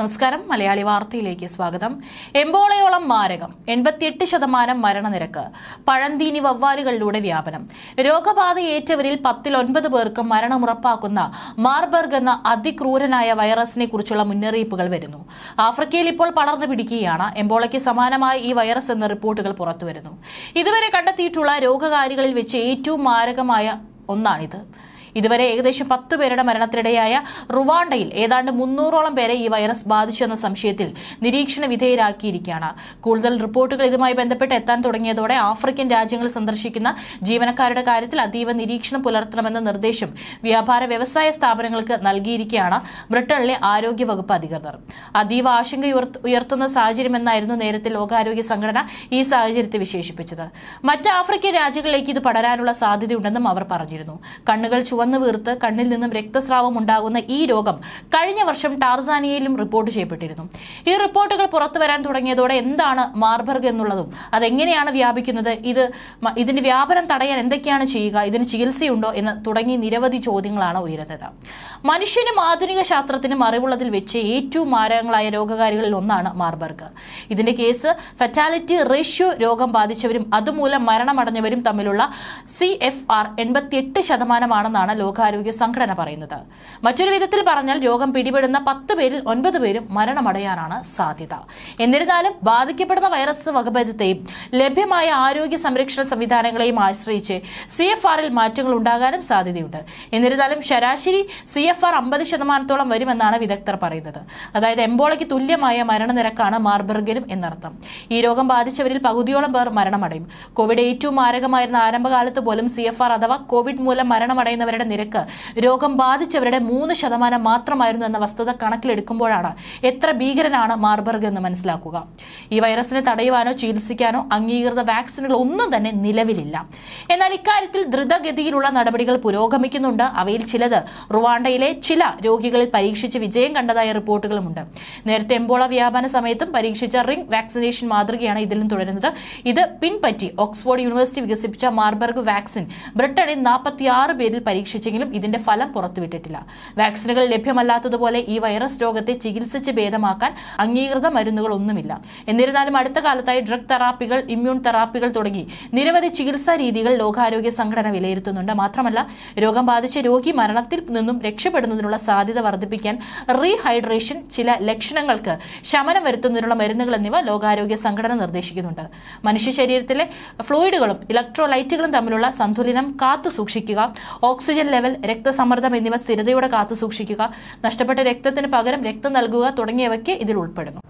നമസ്കാരം മലയാളി വാർത്തയിലേക്ക് സ്വാഗതം എംബോളയോളം മാരകം എൺപത്തിയെട്ട് ശതമാനം മരണനിരക്ക് പഴന്തീനി വവ്വാലുകളിലൂടെ വ്യാപനം രോഗബാധയേറ്റവരിൽ ഒൻപത് പേർക്ക് മരണമുറപ്പാക്കുന്ന മാർബർഗ് എന്ന അതിക്രൂരനായ വൈറസിനെ കുറിച്ചുള്ള മുന്നറിയിപ്പുകൾ വരുന്നു ആഫ്രിക്കയിൽ ഇപ്പോൾ പടർന്നു പിടിക്കുകയാണ് എംബോളയ്ക്ക് സമാനമായ ഈ വൈറസ് എന്ന റിപ്പോർട്ടുകൾ പുറത്തുവരുന്നു ഇതുവരെ കണ്ടെത്തിയിട്ടുള്ള രോഗകാരികളിൽ വെച്ച് ഏറ്റവും മാരകമായ ഒന്നാണിത് ഇതുവരെ ഏകദേശം പത്ത് പേരുടെ മരണത്തിനിടെയായ റുവാണ്ടയിൽ ഏതാണ്ട് മുന്നൂറോളം പേരെ ഈ വൈറസ് ബാധിച്ചുവെന്ന സംശയത്തിൽ നിരീക്ഷണ വിധേയരാക്കിയിരിക്കുകയാണ് കൂടുതൽ റിപ്പോർട്ടുകൾ ഇതുമായി ബന്ധപ്പെട്ട് എത്താൻ തുടങ്ങിയതോടെ ആഫ്രിക്കൻ രാജ്യങ്ങൾ സന്ദർശിക്കുന്ന ജീവനക്കാരുടെ കാര്യത്തിൽ അതീവ നിരീക്ഷണം പുലർത്തണമെന്ന നിർദ്ദേശം വ്യാപാര വ്യവസായ സ്ഥാപനങ്ങൾക്ക് നൽകിയിരിക്കുകയാണ് ബ്രിട്ടനിലെ ആരോഗ്യ വകുപ്പ് അധികൃതർ അതീവ ആശങ്ക ഉയർത്തുന്ന സാഹചര്യമെന്നായിരുന്നു നേരത്തെ ലോകാരോഗ്യ സംഘടന ഈ സാഹചര്യത്തെ വിശേഷിപ്പിച്ചത് മറ്റ് ആഫ്രിക്കൻ രാജ്യങ്ങളിലേക്ക് ഇത് പടരാനുള്ള സാധ്യതയുണ്ടെന്നും അവർ പറഞ്ഞിരുന്നു കണ്ണുകൾ ചുവ ചുവന്നു വീർത്ത് കണ്ണിൽ നിന്നും രക്തസ്രാവം ഉണ്ടാകുന്ന ഈ രോഗം കഴിഞ്ഞ വർഷം ടാർസാനിയയിലും റിപ്പോർട്ട് ചെയ്യപ്പെട്ടിരുന്നു ഈ റിപ്പോർട്ടുകൾ പുറത്തു വരാൻ തുടങ്ങിയതോടെ എന്താണ് മാർബർഗ് എന്നുള്ളതും അതെങ്ങനെയാണ് വ്യാപിക്കുന്നത് ഇത് ഇതിന്റെ വ്യാപനം തടയാൻ എന്തൊക്കെയാണ് ചെയ്യുക ഇതിന് ചികിത്സയുണ്ടോ എന്ന് തുടങ്ങി നിരവധി ചോദ്യങ്ങളാണ് ഉയരുന്നത് മനുഷ്യനും ആധുനിക ശാസ്ത്രത്തിനും അറിവുള്ളതിൽ വെച്ച് ഏറ്റവും മാരകങ്ങളായ രോഗകാരികളിൽ ഒന്നാണ് മാർബർഗ് ഇതിന്റെ കേസ് ഫെറ്റാലിറ്റി റേഷ്യോ രോഗം ബാധിച്ചവരും അതുമൂലം മരണമടഞ്ഞവരും തമ്മിലുള്ള സി എഫ് ആർ എൺപത്തിയെട്ട് ശതമാനമാണെന്നാണ് എന്നാണ് ലോകാരോഗ്യ സംഘടന പറയുന്നത് മറ്റൊരു വിധത്തിൽ പറഞ്ഞാൽ രോഗം പിടിപെടുന്ന പത്ത് പേരിൽ ഒൻപത് പേരും മരണമടയാനാണ് സാധ്യത എന്നിരുന്നാലും ബാധിക്കപ്പെടുന്ന വൈറസ് വകഭേദത്തെയും ലഭ്യമായ ആരോഗ്യ സംരക്ഷണ സംവിധാനങ്ങളെയും ആശ്രയിച്ച് സി എഫ് ആറിൽ മാറ്റങ്ങൾ ഉണ്ടാകാനും സാധ്യതയുണ്ട് എന്നിരുന്നാലും ശരാശരി സി എഫ് ആർ അമ്പത് ശതമാനത്തോളം വരുമെന്നാണ് വിദഗ്ധർ പറയുന്നത് അതായത് എംബോളയ്ക്ക് തുല്യമായ മരണനിരക്കാണ് മാർബർഗിലും എന്നർത്ഥം ഈ രോഗം ബാധിച്ചവരിൽ പകുതിയോളം പേർ മരണമടയും കോവിഡ് ഏറ്റവും മാരകമായിരുന്ന ആരംഭകാലത്ത് പോലും സി എഫ് ആർ അഥവാ കോവിഡ് മൂലം മരണമടയുന്നവരുടെ മരണനിരയുടെ നിരക്ക് രോഗം ബാധിച്ചവരുടെ മൂന്ന് ശതമാനം മാത്രമായിരുന്നു എന്ന വസ്തുത കണക്കിലെടുക്കുമ്പോഴാണ് എത്ര ഭീകരനാണ് മാർബർഗ് എന്ന് മനസ്സിലാക്കുക ഈ വൈറസിനെ തടയുവാനോ ചികിത്സിക്കാനോ അംഗീകൃത വാക്സിനുകൾ ഒന്നും തന്നെ നിലവിലില്ല എന്നാൽ ഇക്കാര്യത്തിൽ ദ്രുതഗതിയിലുള്ള നടപടികൾ പുരോഗമിക്കുന്നുണ്ട് അവയിൽ ചിലത് റുവാണ്ടയിലെ ചില രോഗികളിൽ പരീക്ഷിച്ച് വിജയം കണ്ടതായ റിപ്പോർട്ടുകളുമുണ്ട് നേരത്തെ എംബോള വ്യാപന സമയത്തും പരീക്ഷിച്ച റിംഗ് വാക്സിനേഷൻ മാതൃകയാണ് ഇതിലും തുടരുന്നത് ഇത് പിൻപറ്റി ഓക്സ്ഫോർഡ് യൂണിവേഴ്സിറ്റി വികസിപ്പിച്ച മാർബർഗ് വാക്സിൻ ബ്രിട്ടണിൽ നാൽപ്പത്തിയാറ് പേരിൽ പരീക്ഷിച്ചു പരീക്ഷിച്ചെങ്കിലും ഇതിന്റെ ഫലം പുറത്തുവിട്ടിട്ടില്ല വാക്സിനുകൾ ലഭ്യമല്ലാത്തതുപോലെ ഈ വൈറസ് രോഗത്തെ ചികിത്സിച്ച് ഭേദമാക്കാൻ അംഗീകൃത മരുന്നുകളൊന്നുമില്ല എന്നിരുന്നാലും അടുത്ത കാലത്തായി ഡ്രഗ് തെറാപ്പികൾ ഇമ്മ്യൂൺ തെറാപ്പികൾ തുടങ്ങി നിരവധി ചികിത്സാ രീതികൾ ലോകാരോഗ്യ സംഘടന വിലയിരുത്തുന്നുണ്ട് മാത്രമല്ല രോഗം ബാധിച്ച രോഗി മരണത്തിൽ നിന്നും രക്ഷപ്പെടുന്നതിനുള്ള സാധ്യത വർദ്ധിപ്പിക്കാൻ റീഹൈഡ്രേഷൻ ചില ലക്ഷണങ്ങൾക്ക് ശമനം വരുത്തുന്നതിനുള്ള മരുന്നുകൾ എന്നിവ ലോകാരോഗ്യ സംഘടന നിർദ്ദേശിക്കുന്നുണ്ട് മനുഷ്യ ശരീരത്തിലെ ഫ്ലൂയിഡുകളും ഇലക്ട്രോലൈറ്റുകളും തമ്മിലുള്ള സന്തുലനം കാത്തു സൂക്ഷിക്കുക ഓക്സിജൻ ലെവൽ രക്തസമ്മർദ്ദം എന്നിവ സ്ഥിരതയോടെ കാത്തുസൂക്ഷിക്കുക നഷ്ടപ്പെട്ട രക്തത്തിന് പകരം രക്തം നൽകുക തുടങ്ങിയവയ്ക്ക് ഇതിൽ ഉൾപ്പെടുന്നു